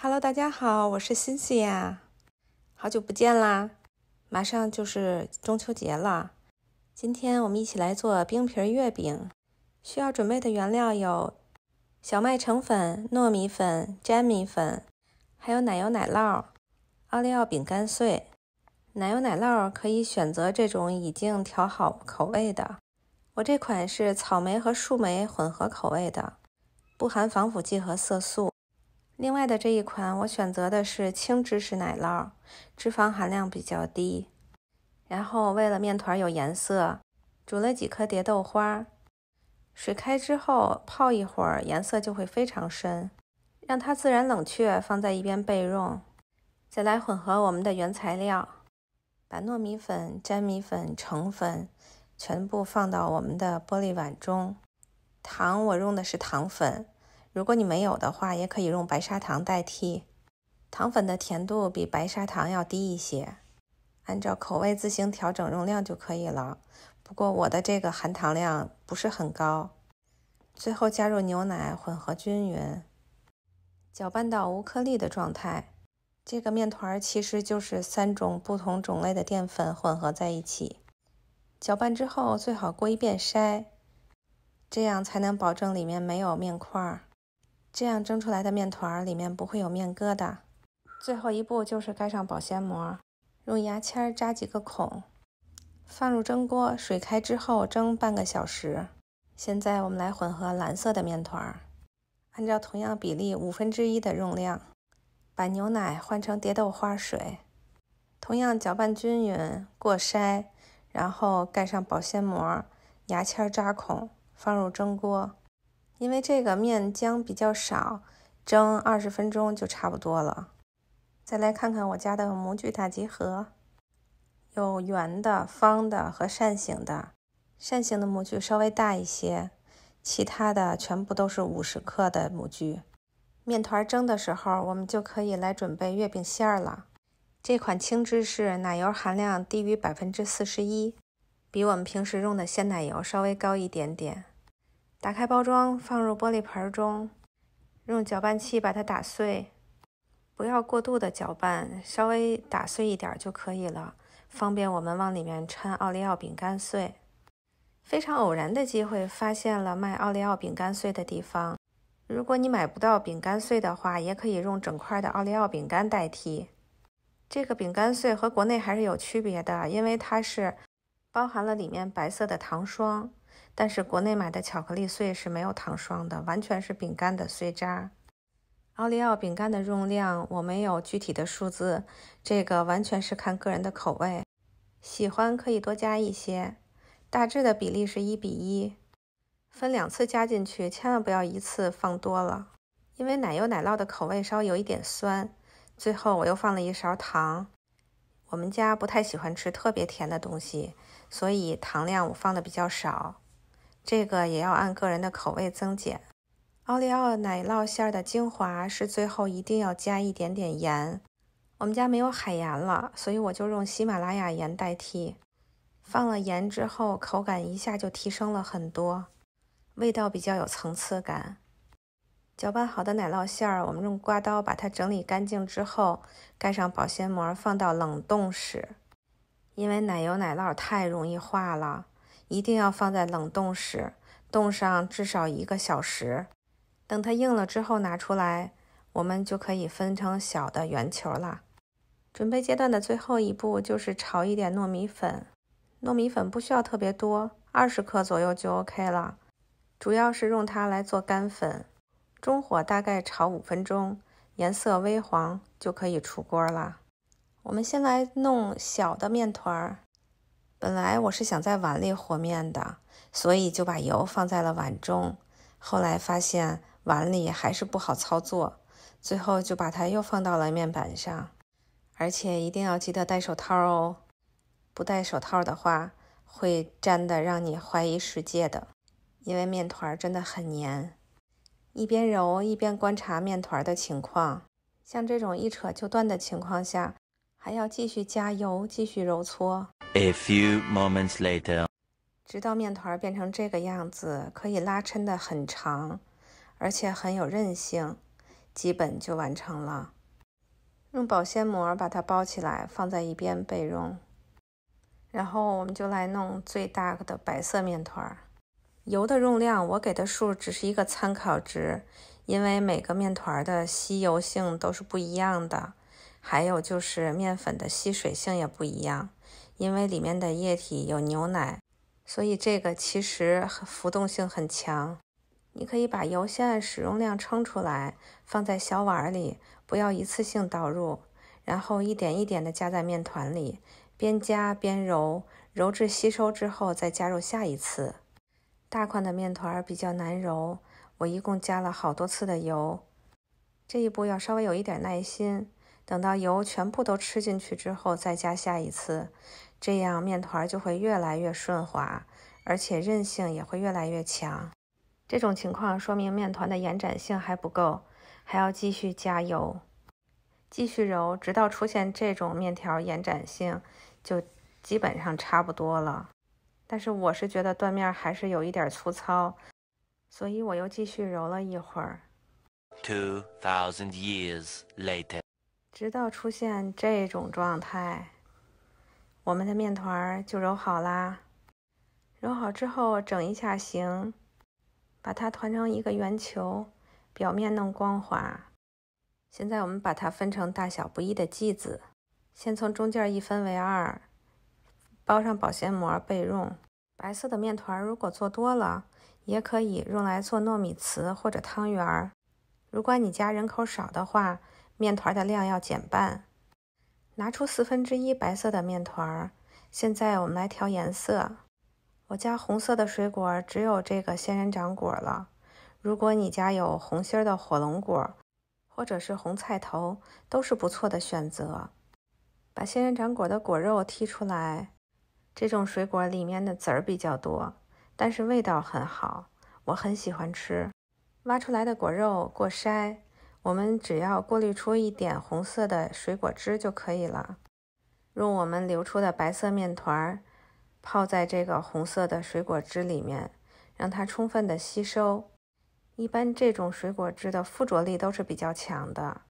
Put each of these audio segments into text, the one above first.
Hello，大家好，我是欣欣呀，好久不见啦！马上就是中秋节了，今天我们一起来做冰皮月饼。需要准备的原料有小麦成粉、糯米粉、粘米粉，还有奶油奶酪、奥利奥饼干碎。奶油奶酪可以选择这种已经调好口味的，我这款是草莓和树莓混合口味的，不含防腐剂和色素。另外的这一款，我选择的是轻芝士奶酪，脂肪含量比较低。然后为了面团有颜色，煮了几颗蝶豆花，水开之后泡一会儿，颜色就会非常深。让它自然冷却，放在一边备用。再来混合我们的原材料，把糯米粉、粘米粉、澄粉全部放到我们的玻璃碗中，糖我用的是糖粉。如果你没有的话，也可以用白砂糖代替。糖粉的甜度比白砂糖要低一些，按照口味自行调整用量就可以了。不过我的这个含糖量不是很高。最后加入牛奶，混合均匀，搅拌到无颗粒的状态。这个面团其实就是三种不同种类的淀粉混合在一起。搅拌之后最好过一遍筛，这样才能保证里面没有面块。这样蒸出来的面团儿里面不会有面疙瘩。最后一步就是盖上保鲜膜，用牙签扎几个孔，放入蒸锅，水开之后蒸半个小时。现在我们来混合蓝色的面团儿，按照同样比例五分之一的用量，把牛奶换成蝶豆花水，同样搅拌均匀，过筛，然后盖上保鲜膜，牙签扎孔，放入蒸锅。因为这个面浆比较少，蒸二十分钟就差不多了。再来看看我家的模具大集合，有圆的、方的和扇形的，扇形的模具稍微大一些，其他的全部都是五十克的模具。面团蒸的时候，我们就可以来准备月饼馅儿了。这款轻芝士奶油含量低于百分之四十一，比我们平时用的鲜奶油稍微高一点点。打开包装，放入玻璃盆中，用搅拌器把它打碎，不要过度的搅拌，稍微打碎一点就可以了，方便我们往里面掺奥利奥饼干碎。非常偶然的机会发现了卖奥利奥饼干碎的地方，如果你买不到饼干碎的话，也可以用整块的奥利奥饼干代替。这个饼干碎和国内还是有区别的，因为它是包含了里面白色的糖霜。但是国内买的巧克力碎是没有糖霜的，完全是饼干的碎渣。奥利奥饼干的用量我没有具体的数字，这个完全是看个人的口味，喜欢可以多加一些。大致的比例是一比一，分两次加进去，千万不要一次放多了，因为奶油奶酪的口味稍微有一点酸。最后我又放了一勺糖，我们家不太喜欢吃特别甜的东西，所以糖量我放的比较少。这个也要按个人的口味增减。奥利奥奶酪馅儿的精华是最后一定要加一点点盐。我们家没有海盐了，所以我就用喜马拉雅盐代替。放了盐之后，口感一下就提升了很多，味道比较有层次感。搅拌好的奶酪馅儿，我们用刮刀把它整理干净之后，盖上保鲜膜放到冷冻室。因为奶油奶酪太容易化了。一定要放在冷冻室冻上至少一个小时，等它硬了之后拿出来，我们就可以分成小的圆球了。准备阶段的最后一步就是炒一点糯米粉，糯米粉不需要特别多，二十克左右就 OK 了，主要是用它来做干粉。中火大概炒五分钟，颜色微黄就可以出锅了。我们先来弄小的面团儿。本来我是想在碗里和面的，所以就把油放在了碗中。后来发现碗里还是不好操作，最后就把它又放到了面板上。而且一定要记得戴手套哦，不戴手套的话会粘的让你怀疑世界的，因为面团真的很粘。一边揉一边观察面团的情况，像这种一扯就断的情况下。还要继续加油，继续揉搓，直到面团变成这个样子，可以拉抻的很长，而且很有韧性，基本就完成了。用保鲜膜把它包起来，放在一边备用。然后我们就来弄最大的白色面团。油的用量，我给的数只是一个参考值，因为每个面团的吸油性都是不一样的。还有就是面粉的吸水性也不一样，因为里面的液体有牛奶，所以这个其实浮动性很强。你可以把油先按使用量称出来，放在小碗里，不要一次性倒入，然后一点一点的加在面团里，边加边揉，揉至吸收之后再加入下一次。大块的面团比较难揉，我一共加了好多次的油，这一步要稍微有一点耐心。等到油全部都吃进去之后，再加下一次，这样面团就会越来越顺滑，而且韧性也会越来越强。这种情况说明面团的延展性还不够，还要继续加油，继续揉，直到出现这种面条延展性就基本上差不多了。但是我是觉得断面还是有一点粗糙，所以我又继续揉了一会儿。Two thousand years later. 直到出现这种状态，我们的面团就揉好啦。揉好之后整一下形，把它团成一个圆球，表面弄光滑。现在我们把它分成大小不一的剂子，先从中间一分为二，包上保鲜膜备用。白色的面团如果做多了，也可以用来做糯米糍或者汤圆。如果你家人口少的话，面团的量要减半，拿出四分之一白色的面团儿。现在我们来调颜色。我家红色的水果只有这个仙人掌果了。如果你家有红心的火龙果，或者是红菜头，都是不错的选择。把仙人掌果的果肉剔出来。这种水果里面的籽儿比较多，但是味道很好，我很喜欢吃。挖出来的果肉过筛。我们只要过滤出一点红色的水果汁就可以了。用我们留出的白色面团儿泡在这个红色的水果汁里面，让它充分的吸收。一般这种水果汁的附着力都是比较强的。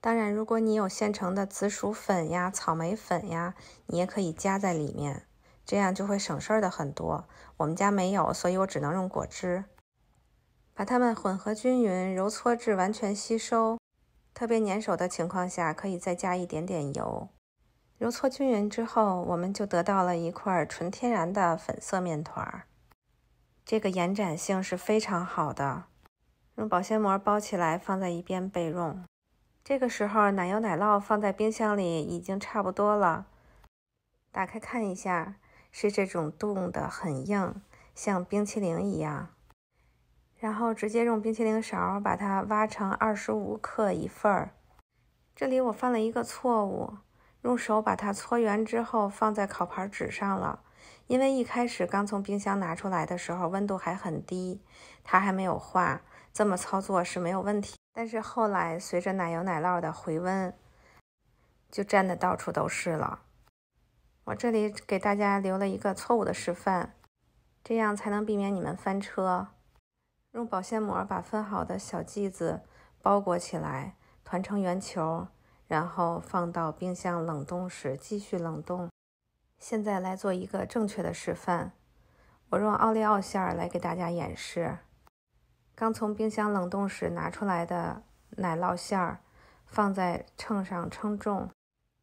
当然，如果你有现成的紫薯粉呀、草莓粉呀，你也可以加在里面，这样就会省事儿的很多。我们家没有，所以我只能用果汁。把它们混合均匀，揉搓至完全吸收。特别粘手的情况下，可以再加一点点油。揉搓均匀之后，我们就得到了一块纯天然的粉色面团。这个延展性是非常好的。用保鲜膜包起来，放在一边备用。这个时候，奶油奶酪放在冰箱里已经差不多了。打开看一下，是这种冻的很硬，像冰淇淋一样。然后直接用冰淇淋勺把它挖成二十五克一份儿。这里我犯了一个错误，用手把它搓圆之后放在烤盘纸上了。因为一开始刚从冰箱拿出来的时候温度还很低，它还没有化，这么操作是没有问题。但是后来随着奶油奶酪的回温，就沾的到处都是了。我这里给大家留了一个错误的示范，这样才能避免你们翻车。用保鲜膜把分好的小剂子包裹起来，团成圆球，然后放到冰箱冷冻室继续冷冻。现在来做一个正确的示范，我用奥利奥馅儿来给大家演示。刚从冰箱冷冻室拿出来的奶酪馅儿，放在秤上称重，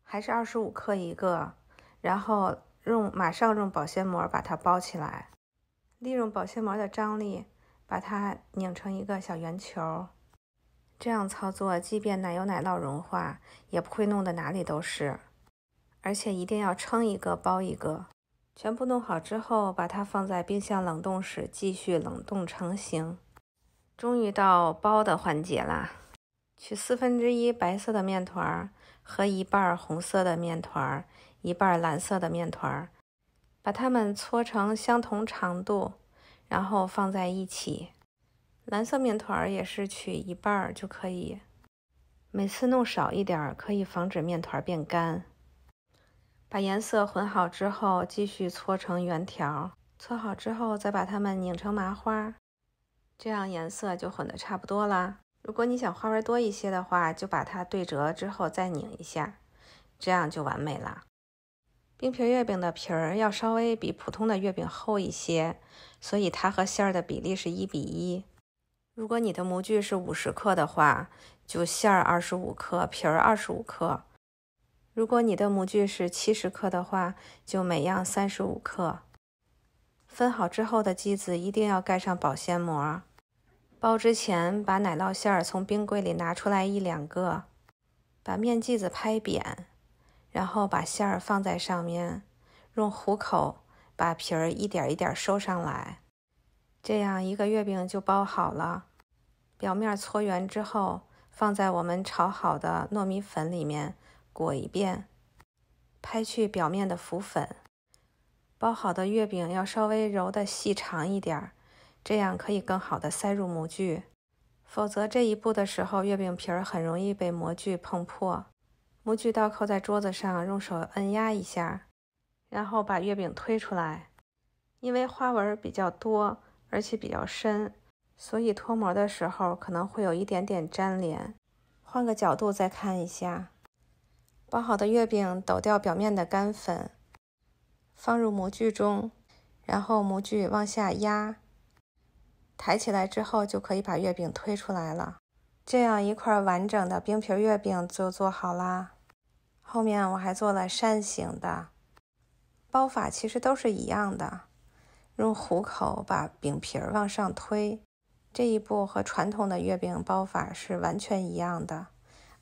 还是二十五克一个。然后用马上用保鲜膜把它包起来，利用保鲜膜的张力。把它拧成一个小圆球，这样操作，即便奶油奶酪融化，也不会弄得哪里都是。而且一定要称一个包一个。全部弄好之后，把它放在冰箱冷冻室继续冷冻成型。终于到包的环节啦！取四分之一白色的面团和一半红色的面团、一半蓝色的面团，把它们搓成相同长度。然后放在一起，蓝色面团儿也是取一半儿就可以，每次弄少一点，可以防止面团变干。把颜色混好之后，继续搓成圆条，搓好之后再把它们拧成麻花，这样颜色就混得差不多啦。如果你想花纹多一些的话，就把它对折之后再拧一下，这样就完美啦。冰皮月饼的皮儿要稍微比普通的月饼厚一些，所以它和馅儿的比例是一比一。如果你的模具是五十克的话，就馅儿二十五克，皮儿二十五克；如果你的模具是七十克的话，就每样三十五克。分好之后的剂子一定要盖上保鲜膜。包之前把奶酪馅儿从冰柜里拿出来一两个，把面剂子拍扁。然后把馅儿放在上面，用虎口把皮儿一点一点收上来，这样一个月饼就包好了。表面搓圆之后，放在我们炒好的糯米粉里面裹一遍，拍去表面的浮粉。包好的月饼要稍微揉的细长一点，这样可以更好的塞入模具，否则这一步的时候，月饼皮儿很容易被模具碰破。模具倒扣在桌子上，用手按压一下，然后把月饼推出来。因为花纹比较多，而且比较深，所以脱模的时候可能会有一点点粘连。换个角度再看一下。包好的月饼抖掉表面的干粉，放入模具中，然后模具往下压，抬起来之后就可以把月饼推出来了。这样一块完整的冰皮月饼就做好啦。后面我还做了扇形的，包法其实都是一样的，用虎口把饼皮儿往上推，这一步和传统的月饼包法是完全一样的。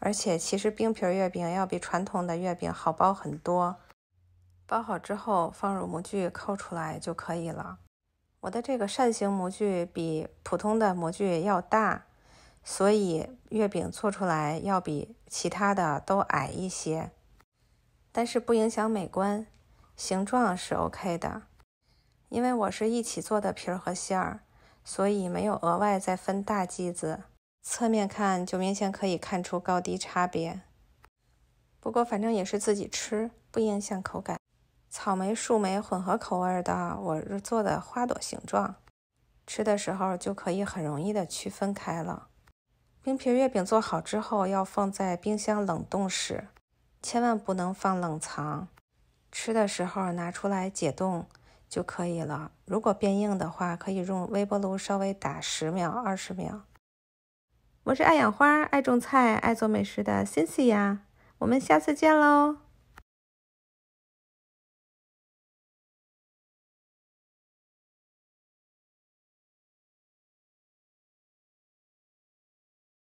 而且其实冰皮月饼要比传统的月饼好包很多。包好之后放入模具扣出来就可以了。我的这个扇形模具比普通的模具要大。所以月饼做出来要比其他的都矮一些，但是不影响美观，形状是 OK 的。因为我是一起做的皮儿和馅儿，所以没有额外再分大剂子，侧面看就明显可以看出高低差别。不过反正也是自己吃，不影响口感。草莓、树莓混合口味的，我是做的花朵形状，吃的时候就可以很容易的区分开了。冰皮月饼做好之后，要放在冰箱冷冻室，千万不能放冷藏。吃的时候拿出来解冻就可以了。如果变硬的话，可以用微波炉稍微打十秒、二十秒。我是爱养花、爱种菜、爱做美食的 c i 呀，我们下次见喽！